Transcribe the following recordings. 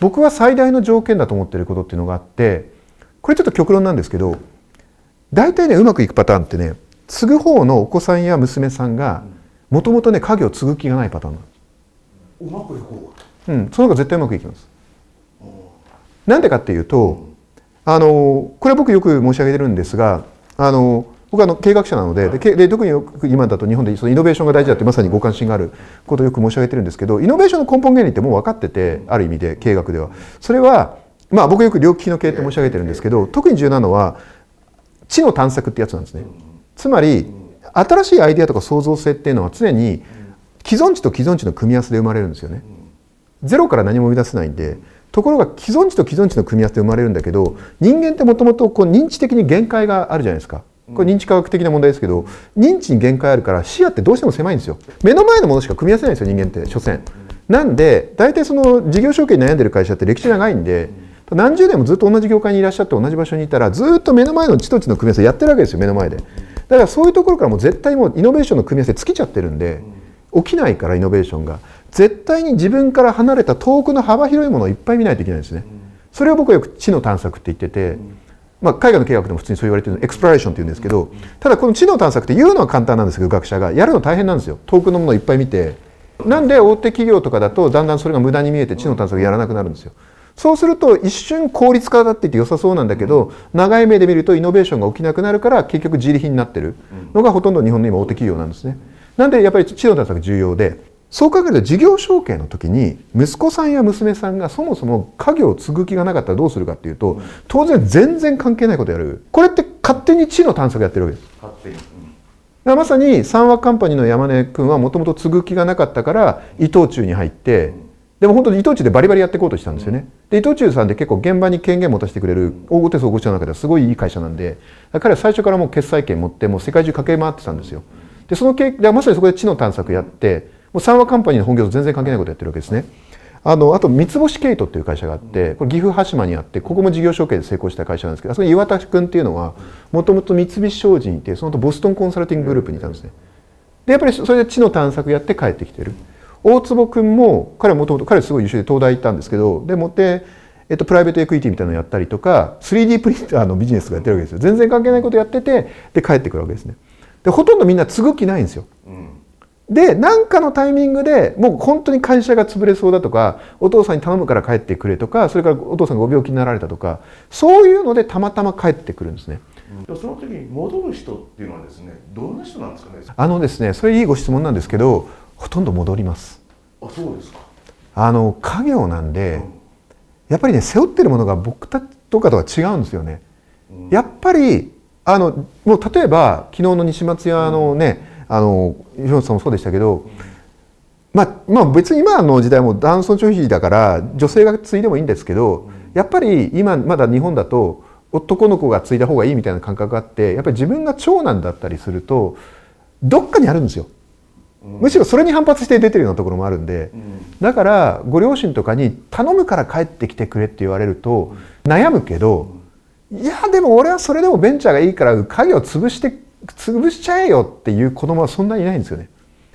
僕は最大の条件だと思ってることっていうのがあってこれちょっと極論なんですけど大体ねうまくいくパターンってね継ぐ方のお子さんや娘さんがもともとね家業を継ぐ気がないパターンなんです。うまくいこううんその方が絶対うまくいきます。なんでかっていうと、あのこれは僕よく申し上げてるんですがあの僕はあの経画学者なので,、で特に今だと日本でそのイノベーションが大事だってまさにご関心があることをよく申し上げてるんですけどイノベーションの根本原理ってもう分かっててある意味で経画学ではそれは、まあ、僕よく両利の経営って申し上げてるんですけど特に重要なのは知の探索ってやつなんですね。つまり新しいアイデアとか創造性っていうのは常に既存値と既存値の組み合わせで生まれるんですよね。ゼロから何も生み出せないんでところが既存値と既存値の組み合わせで生まれるんだけど人間ってもともと認知的に限界があるじゃないですかこれ認知科学的な問題ですけど認知に限界あるから視野ってどうしても狭いんですよ目の前のものしか組み合わせないんですよ人間って所詮なんで大体その事業承継に悩んでる会社って歴史長いんで何十年もずっと同じ業界にいらっしゃって同じ場所にいたらずっと目の前の地と地の組み合わせやってるわけですよ目の前でだからそういうところからもう絶対もうイノベーションの組み合わせ尽きちゃってるんで起きないからイノベーションが絶対に自分から離れた遠くの幅広いものをいっぱい見ないといけないんですねそれを僕はよく地の探索って言ってて、まあ、海外の経学でも普通にそう言われてるエクスプラレーションっていうんですけどただこの知能探索って言うのは簡単なんですけど学者がやるの大変なんですよ遠くのものをいっぱい見てなんで大手企業とかだとだんだんそれが無駄に見えて知能探索やらなくなるんですよそうすると一瞬効率化だって言って良さそうなんだけど長い目で見るとイノベーションが起きなくなるから結局自利品になってるのがほとんど日本の今大手企業なんですねなんでやっぱり知能探索重要でそう考えると事業承継の時に息子さんや娘さんがそもそも家業を継ぐ気がなかったらどうするかっていうと当然全然関係ないことやるこれって勝手に地の探索やってるわけです勝手に、うん、まさに三和カンパニーの山根君はもともと継ぐ気がなかったから伊藤忠に入って、うんでも本当に伊藤忠でバリバリやっていこうとしたんですよね。で伊藤忠さんって結構現場に権限持たせてくれる大手総合社の中ではすごいいい会社なんで彼は最初からもう決済権持ってもう世界中駆け回ってたんですよ。でその経まさにそこで地の探索やってう三和カンパニーの本業と全然関係ないことやってるわけですね。あのあと三つ星ケイトっていう会社があってこれ岐阜羽島にあってここも事業承継で成功した会社なんですけどあそこ岩田君っていうのはもともと三菱商事にいてその後ボストンコンサルティンググループにいたんですねでやっぱりそれで地の探索やって帰ってきてる大坪君も彼はもともと彼すごい優秀で東大行ったんですけどでもって、えっと、プライベートエクイティみたいなのやったりとか 3D プリンターのビジネスとかやってるわけですよ全然関係ないことやっててで帰ってくるわけですねでほとんどみんな継ぐ気ないんですよ、うんで何かのタイミングでもう本当に会社が潰れそうだとかお父さんに頼むから帰ってくれとかそれからお父さんがご病気になられたとかそういうのでたまたま帰ってくるんですね。その時に戻る人っていうのはですねどんな人なんですかねあのですねそれいいご質問なんですけどほとんど戻りますあそうですかあの家業なんで、うん、やっぱりね背負ってるものが僕たちとかとは違うんですよね、うん、やっぱりあのもう例えば昨日の西松屋のね、あの吉本さんもそうでしたけど、まあ、まあ別に今の時代も男尊女卑だから女性が継いでもいいんですけど、やっぱり今まだ日本だと男の子が継いだ方がいいみたいな感覚があってやっぱり自分が長男だったりするとどっかにあるんですよ。むしろそれに反発して出てるようなところもあるんで、だからご両親とかに頼むから帰ってきてくれって言われると悩むけど、いやでも俺はそれでもベンチャーがいいから鍵を潰して潰しちゃえよっていう子供はそんなにいないんですよね。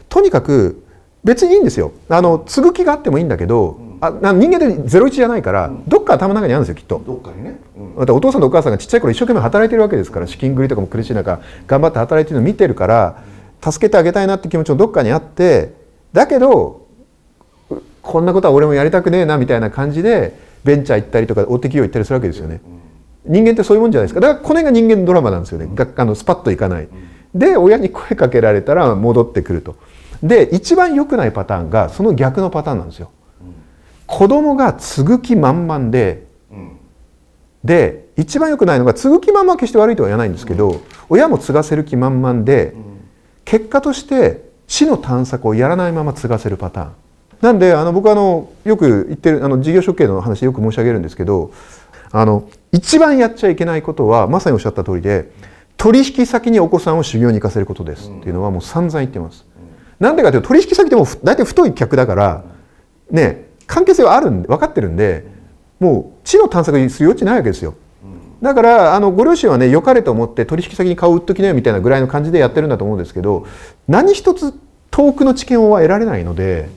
とにかく別にいいんですよあの継ぐ気があってもいいんだけど、うん、あ人間ってゼロ一じゃないから、うん、どっか頭の中にあるんですよきっとどっかにね、うん、まお父さんとお母さんがちっちゃい頃一生懸命働いてるわけですから資金繰りとかも苦しい中頑張って働いてるのを見てるから助けてあげたいなって気持ちもどっかにあってだけどこんなことは俺もやりたくねえなみたいな感じでベンチャー行ったりとか大手企業行ったりするわけですよね。うん人間ってそういうもんじゃないですかだからこの辺が人間のドラマなんですよねあのスパッといかないで親に声かけられたら戻ってくるとで一番良くないパターンがその逆のパターンなんですよ子供が継ぐ気満々で、で一番良くないのが継ぐ気満々は決して悪いとは言わないんですけど、親も継がせる気満々で、結果として死の探索をやらないまま継がせるパターンなんであの僕あのよく言ってるあの事業処刑の話よく申し上げるんですけどあの、一番やっちゃいけないことは、まさにおっしゃった通りで、取引先にお子さんを修行に行かせることですっていうのはもう散々言ってます。なんでかというと、取引先でも大体太い客だから、ね、関係性はあるんで、分かってるんで、もう地の探索にする余地ないわけですよ。だからあのご両親はね良かれと思って取引先に顔を売っときなよみたいなぐらいの感じでやってるんだと思うんですけど何一つ遠くの知見は得られないので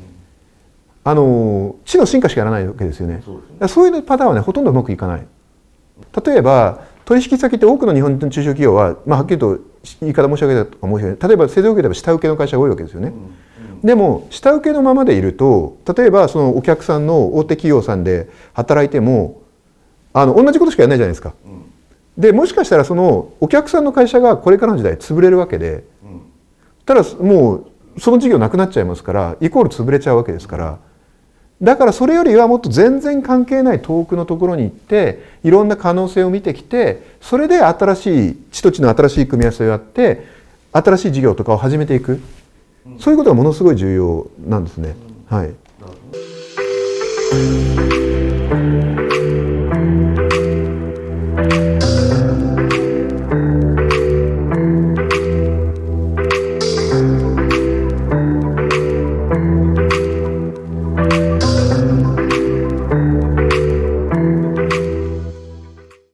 あの知の進化しかやらないわけですよね。そう、ね、そういうパターンはねほとんどうまくいかない。例えば取引先って多くの日本の中小企業は、まあ、はっきりと言い方申し上げたとか申し上げ例えば製造業では下請けの会社が多いわけですよね。うんうん、でも下請けのままでいると例えばそのお客さんの大手企業さんで働いてもあの同じことしかやらないじゃないですか。うん、でもしかしたらそのお客さんの会社がこれからの時代潰れるわけで、ただもうその事業なくなっちゃいますからイコール潰れちゃうわけですから。だからそれよりはもっと全然関係ない遠くのところに行っていろんな可能性を見てきてそれで新しい地と地の新しい組み合わせをやって新しい事業とかを始めていく、うん、そういうことがものすごい重要なんですね。うん、はい、